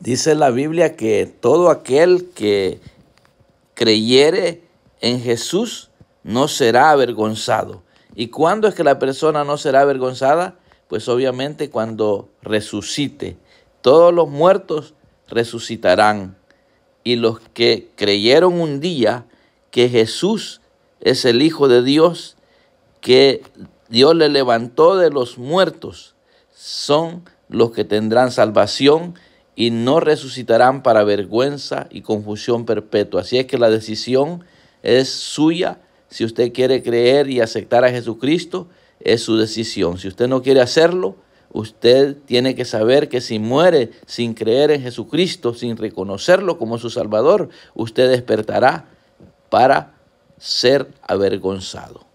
Dice la Biblia que todo aquel que creyere en Jesús no será avergonzado. ¿Y cuándo es que la persona no será avergonzada? Pues obviamente cuando resucite. Todos los muertos resucitarán. Y los que creyeron un día que Jesús es el Hijo de Dios, que Dios le levantó de los muertos, son los que tendrán salvación y no resucitarán para vergüenza y confusión perpetua. Así es que la decisión es suya. Si usted quiere creer y aceptar a Jesucristo, es su decisión. Si usted no quiere hacerlo, usted tiene que saber que si muere sin creer en Jesucristo, sin reconocerlo como su Salvador, usted despertará para ser avergonzado.